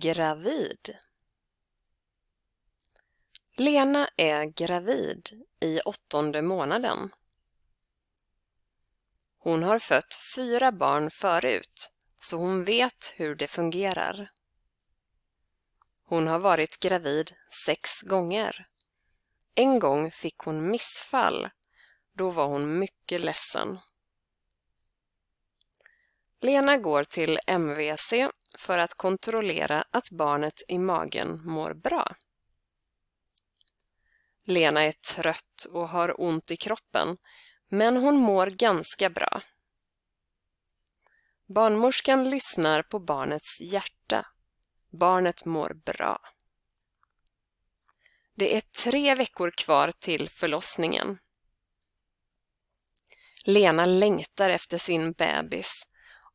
Gravid Lena är gravid i åttonde månaden. Hon har fött fyra barn förut, så hon vet hur det fungerar. Hon har varit gravid sex gånger. En gång fick hon missfall. Då var hon mycket ledsen. Lena går till MVC för att kontrollera att barnet i magen mår bra. Lena är trött och har ont i kroppen, men hon mår ganska bra. Barnmorskan lyssnar på barnets hjärta. Barnet mår bra. Det är tre veckor kvar till förlossningen. Lena längtar efter sin bebis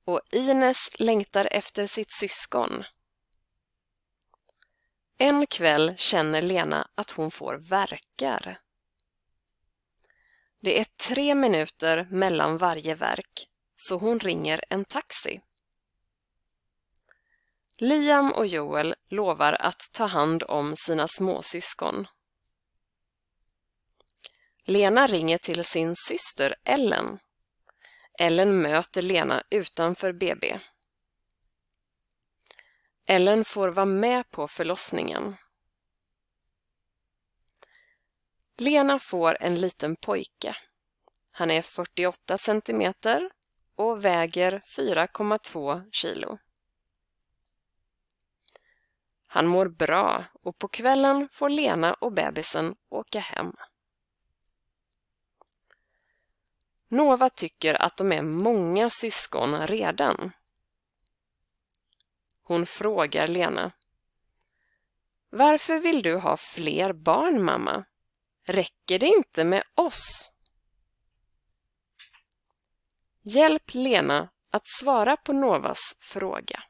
och Ines längtar efter sitt syskon. En kväll känner Lena att hon får verkar. Det är tre minuter mellan varje verk, så hon ringer en taxi. Liam och Joel lovar att ta hand om sina småsyskon. Lena ringer till sin syster Ellen. Ellen möter Lena utanför BB. Ellen får vara med på förlossningen. Lena får en liten pojke. Han är 48 centimeter och väger 4,2 kilo. Han mår bra och på kvällen får Lena och bebisen åka hem. Nova tycker att de är många syskon redan. Hon frågar Lena. Varför vill du ha fler barn, mamma? Räcker det inte med oss? Hjälp Lena att svara på Novas fråga.